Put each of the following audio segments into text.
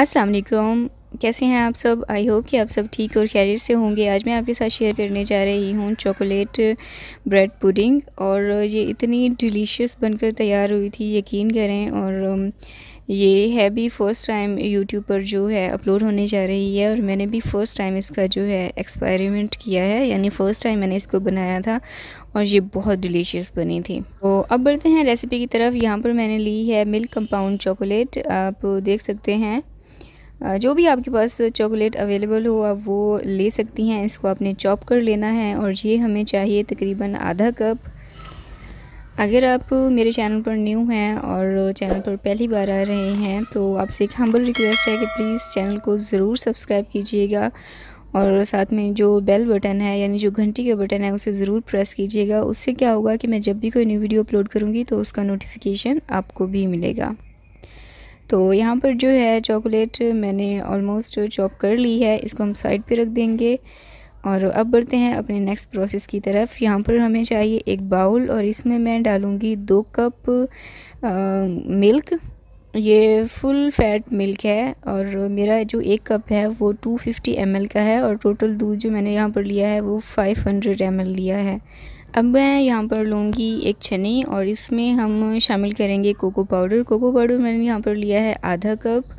अस्सलाम वालेकुम कैसे हैं आप सब आई होप कि आप सब ठीक और खैरियत से होंगे आज मैं आपके साथ शेयर करने जा रही हूँ चॉकलेट ब्रेड पुडिंग और ये इतनी डिलीशियस बनकर तैयार हुई थी यकीन करें और um, ये है भी फ़र्स्ट टाइम यूट्यूब पर जो है अपलोड होने जा रही है और मैंने भी फ़र्स्ट टाइम इसका जो है एक्सपेरिमेंट किया है यानी फ़र्स्ट टाइम मैंने इसको बनाया था और ये बहुत डिलीशियस बनी थी तो अब बढ़ते हैं रेसिपी की तरफ यहाँ पर मैंने ली है मिल्क कंपाउंड चॉकलेट आप देख सकते हैं जो भी आपके पास चॉकलेट अवेलेबल हो आप वो ले सकती हैं इसको आपने चॉप कर लेना है और ये हमें चाहिए तकरीबन आधा कप अगर आप मेरे चैनल पर न्यू हैं और चैनल पर पहली बार आ रहे हैं तो आपसे एक हम्बल रिक्वेस्ट है कि प्लीज़ चैनल को ज़रूर सब्सक्राइब कीजिएगा और साथ में जो बेल बटन है यानी जो घंटी का बटन है उसे ज़रूर प्रेस कीजिएगा उससे क्या होगा कि मैं जब भी कोई न्यू वीडियो अपलोड करूँगी तो उसका नोटिफिकेशन आपको भी मिलेगा तो यहाँ पर जो है चॉकलेट मैंने ऑलमोस्ट चॉप कर ली है इसको हम साइड पे रख देंगे और अब बढ़ते हैं अपने नेक्स्ट प्रोसेस की तरफ यहाँ पर हमें चाहिए एक बाउल और इसमें मैं डालूँगी दो कप आ, मिल्क ये फुल फैट मिल्क है और मेरा जो एक कप है वो 250 ml का है और टोटल दूध जो मैंने यहाँ पर लिया है वो 500 ml लिया है अब मैं यहाँ पर लूँगी एक चने और इसमें हम शामिल करेंगे कोको पाउडर कोको पाउडर मैंने यहाँ पर लिया है आधा कप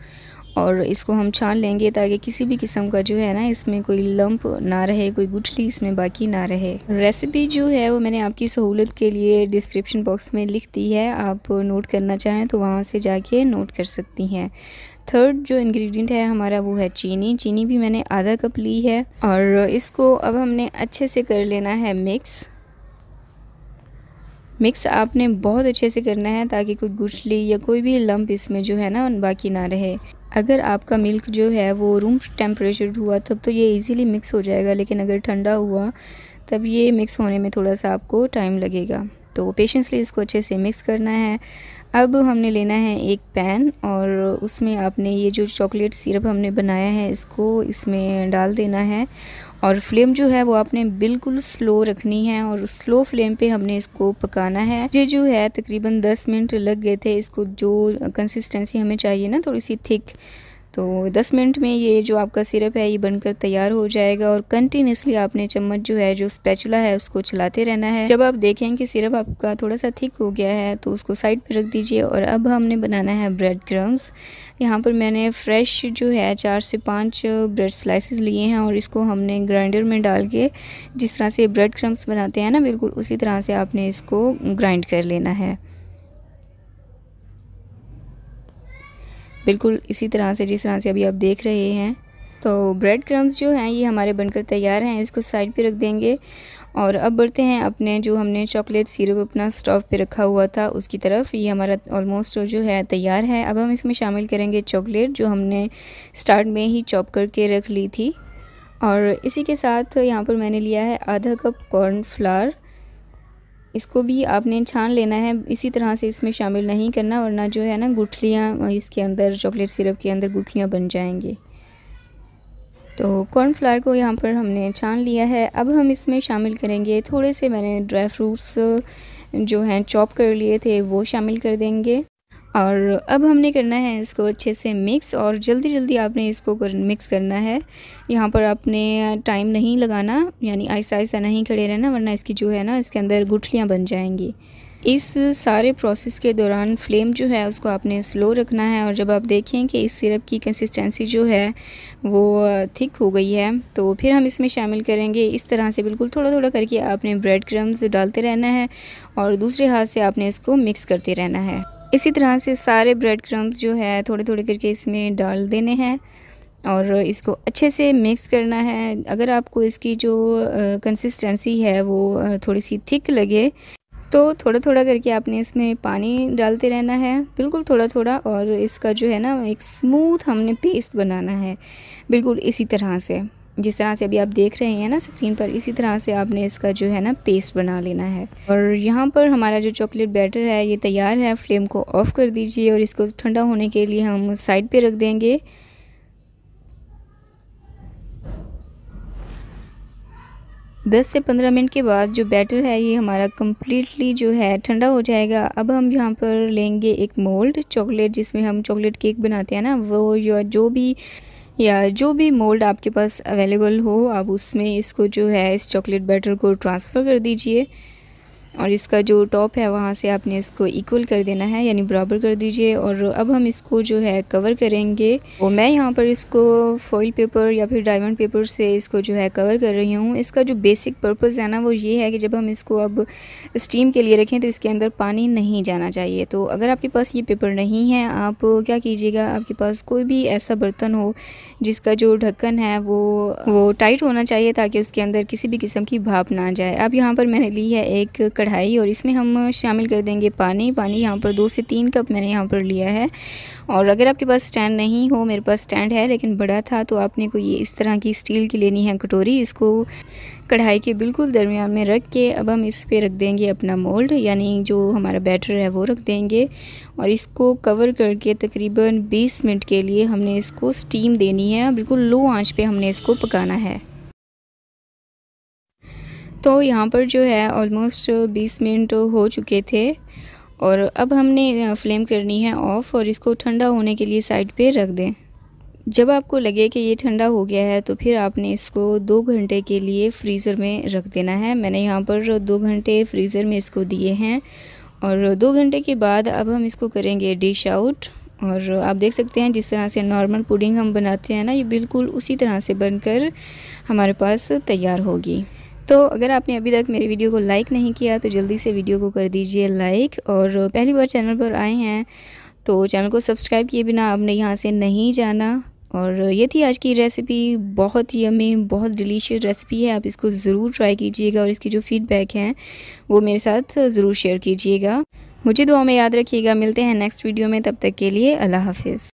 और इसको हम छान लेंगे ताकि किसी भी किस्म का जो है ना इसमें कोई लंप ना रहे कोई गुठली इसमें बाकी ना रहे रेसिपी जो है वो मैंने आपकी सहूलत के लिए डिस्क्रिप्शन बॉक्स में लिख दी है आप नोट करना चाहें तो वहाँ से जाके नोट कर सकती हैं थर्ड जो इंग्रेडिएंट है हमारा वो है चीनी चीनी भी मैंने आधा कप ली है और इसको अब हमने अच्छे से कर लेना है मिक्स मिक्स आपने बहुत अच्छे से करना है ताकि कोई गुठली या कोई भी लम्ब इसमें जो है ना बाकी ना रहे अगर आपका मिल्क जो है वो रूम टेम्परेचर हुआ तब तो ये इजीली मिक्स हो जाएगा लेकिन अगर ठंडा हुआ तब ये मिक्स होने में थोड़ा सा आपको टाइम लगेगा तो पेशेंसली इसको अच्छे से मिक्स करना है अब हमने लेना है एक पैन और उसमें आपने ये जो चॉकलेट सिरप हमने बनाया है इसको इसमें डाल देना है और फ्लेम जो है वो आपने बिल्कुल स्लो रखनी है और स्लो फ्लेम पे हमने इसको पकाना है ये जो है तकरीबन 10 मिनट लग गए थे इसको जो कंसिस्टेंसी हमें चाहिए ना थोड़ी सी थिक तो 10 मिनट में ये जो आपका सिरप है ये बनकर तैयार हो जाएगा और कंटिन्यूसली आपने चम्मच जो है जो स्पैचुला है उसको चलाते रहना है जब आप देखें कि सिरप आपका थोड़ा सा थिक हो गया है तो उसको साइड पर रख दीजिए और अब हमने बनाना है ब्रेड क्रम्स यहाँ पर मैंने फ्रेश जो है चार से पाँच ब्रेड स्लाइसिस लिए हैं और इसको हमने ग्राइंडर में डाल के जिस तरह से ब्रेड क्रम्स बनाते हैं ना बिल्कुल उसी तरह से आपने इसको ग्राइंड कर लेना है बिल्कुल इसी तरह से जिस तरह से अभी आप देख रहे हैं तो ब्रेड क्रम्स जो हैं ये हमारे बनकर तैयार हैं इसको साइड पे रख देंगे और अब बढ़ते हैं अपने जो हमने चॉकलेट सिरप अपना स्टोव पे रखा हुआ था उसकी तरफ ये हमारा ऑलमोस्ट जो है तैयार है अब हम इसमें शामिल करेंगे चॉकलेट जो हमने स्टार्ट में ही चॉप करके रख ली थी और इसी के साथ यहाँ पर मैंने लिया है आधा कप कॉर्न फ्लावर इसको भी आपने छान लेना है इसी तरह से इसमें शामिल नहीं करना वरना जो है ना गुठलियाँ इसके अंदर चॉकलेट सिरप के अंदर गुठलियाँ बन जाएंगी तो कॉर्नफ्लावर को यहाँ पर हमने छान लिया है अब हम इसमें शामिल करेंगे थोड़े से मैंने ड्राई फ्रूट्स जो हैं चॉप कर लिए थे वो शामिल कर देंगे और अब हमने करना है इसको अच्छे से मिक्स और जल्दी जल्दी आपने इसको कर, मिक्स करना है यहाँ पर आपने टाइम नहीं लगाना यानी आहिस्ता आहिस्ता नहीं खड़े रहना वरना इसकी जो है ना इसके अंदर गुठलियाँ बन जाएंगी इस सारे प्रोसेस के दौरान फ्लेम जो है उसको आपने स्लो रखना है और जब आप देखें कि इस सिरप की कंसिस्टेंसी जो है वो थिक हो गई है तो फिर हम इसमें शामिल करेंगे इस तरह से बिल्कुल थोड़ा थोड़ा करके आपने ब्रेड क्रम्स डालते रहना है और दूसरे हाथ से आपने इसको मिक्स करते रहना है इसी तरह से सारे ब्रेड क्रम्स जो है थोड़े थोड़े करके इसमें डाल देने हैं और इसको अच्छे से मिक्स करना है अगर आपको इसकी जो कंसिस्टेंसी है वो थोड़ी सी थिक लगे तो थोड़ा थोड़ा करके आपने इसमें पानी डालते रहना है बिल्कुल थोड़ा थोड़ा और इसका जो है ना एक स्मूथ हमने पेस्ट बनाना है बिल्कुल इसी तरह से जिस तरह से अभी आप देख रहे हैं ना स्क्रीन पर इसी तरह से आपने इसका जो है ना पेस्ट बना लेना है और यहाँ पर हमारा जो चॉकलेट बैटर है ये तैयार है फ्लेम को ऑफ़ कर दीजिए और इसको ठंडा होने के लिए हम साइड पे रख देंगे दस से पंद्रह मिनट के बाद जो बैटर है ये हमारा कम्प्लीटली जो है ठंडा हो जाएगा अब हम यहाँ पर लेंगे एक मोल्ड चॉकलेट जिसमें हम चॉकलेट केक बनाते हैं ना वो जो भी या जो भी मोल्ड आपके पास अवेलेबल हो आप उसमें इसको जो है इस चॉकलेट बैटर को ट्रांसफ़र कर दीजिए और इसका जो टॉप है वहाँ से आपने इसको इक्वल कर देना है यानी बराबर कर दीजिए और अब हम इसको जो है कवर करेंगे और तो मैं यहाँ पर इसको फॉइल पेपर या फिर डायमंड पेपर से इसको जो है कवर कर रही हूँ इसका जो बेसिक पर्पज़ है ना वो ये है कि जब हम इसको अब स्टीम के लिए रखें तो इसके अंदर पानी नहीं जाना चाहिए तो अगर आपके पास ये पेपर नहीं है आप क्या कीजिएगा आपके पास कोई भी ऐसा बर्तन हो जिसका जो ढक्कन है वो वो टाइट होना चाहिए ताकि उसके अंदर किसी भी किस्म की भाप ना जाए अब यहाँ पर मैंने ली है एक कढ़ाई और इसमें हम शामिल कर देंगे पानी पानी यहाँ पर दो से तीन कप मैंने यहाँ पर लिया है और अगर आपके पास स्टैंड नहीं हो मेरे पास स्टैंड है लेकिन बड़ा था तो आपने को ये इस तरह की स्टील की लेनी है कटोरी इसको कढ़ाई के बिल्कुल दरमियान में रख के अब हम इस पर रख देंगे अपना मोल्ड यानी जो हमारा बैटर है वो रख देंगे और इसको कवर करके तकरीबन 20 मिनट के लिए हमने इसको स्टीम देनी है बिल्कुल लो आंच पे हमने इसको पकाना है तो यहाँ पर जो है ऑलमोस्ट 20 मिनट हो चुके थे और अब हमने फ्लेम करनी है ऑफ़ और इसको ठंडा होने के लिए साइड पे रख दें जब आपको लगे कि ये ठंडा हो गया है तो फिर आपने इसको दो घंटे के लिए फ्रीज़र में रख देना है मैंने यहाँ पर दो घंटे फ्रीज़र में इसको दिए हैं और दो घंटे के बाद अब हम इसको करेंगे डिश आउट और आप देख सकते हैं जिस तरह से नॉर्मल पुडिंग हम बनाते हैं ना ये बिल्कुल उसी तरह से बनकर हमारे पास तैयार होगी तो अगर आपने अभी तक मेरे वीडियो को लाइक नहीं किया तो जल्दी से वीडियो को कर दीजिए लाइक और पहली बार चैनल पर आए हैं तो चैनल को सब्सक्राइब किए बिना आपने यहाँ से नहीं जाना और ये थी आज की रेसिपी बहुत ही हमें बहुत डिलीशियस रेसिपी है आप इसको ज़रूर ट्राई कीजिएगा और इसकी जो फीडबैक है वो मेरे साथ ज़रूर शेयर कीजिएगा मुझे दुआ में याद रखिएगा मिलते हैं नेक्स्ट वीडियो में तब तक के लिए अल्लाह हाफिज़